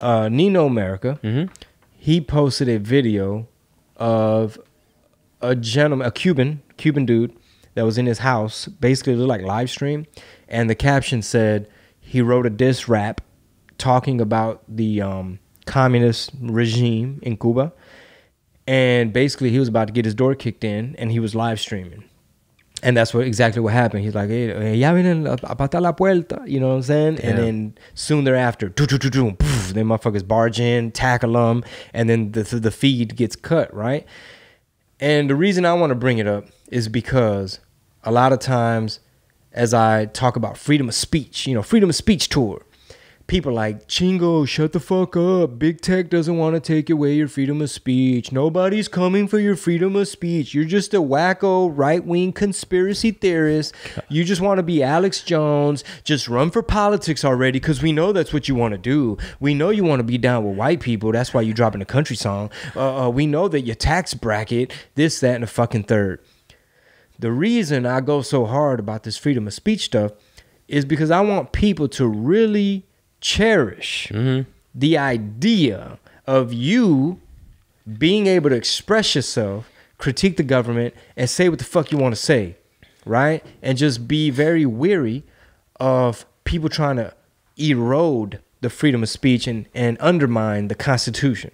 uh, Nino America, mm-hmm. he posted a video of a gentleman, a Cuban, Cuban dude that was in his house, basically looked like live stream, and the caption said he wrote a diss rap talking about the um, communist regime in Cuba, and basically he was about to get his door kicked in, and he was live streaming. And that's what exactly what happened. He's like, hey, ya vienen a patar la puerta, you know what I'm saying? And then soon thereafter, doo, doo, doo, they motherfuckers barge in, tackle them, and then the, the feed gets cut, right? And the reason I want to bring it up is because a lot of times, as I talk about freedom of speech, you know, freedom of speech tour, people like Chingo, shut the fuck up. Big tech doesn't want to take away your freedom of speech. Nobody's coming for your freedom of speech. You're just a wacko right wing conspiracy theorist. You just want to be Alex Jones. Just run for politics already because we know that's what you want to do. We know you want to be down with white people. That's why you're dropping a country song. Uh, uh, we know that your tax bracket, this, that, and a fucking third. The reason I go so hard about this freedom of speech stuff is because I want people to really cherish mm-hmm. the idea of you being able to express yourself, critique the government, and say what the fuck you want to say, right? And just be very weary of people trying to erode the freedom of speech and, and undermine the Constitution.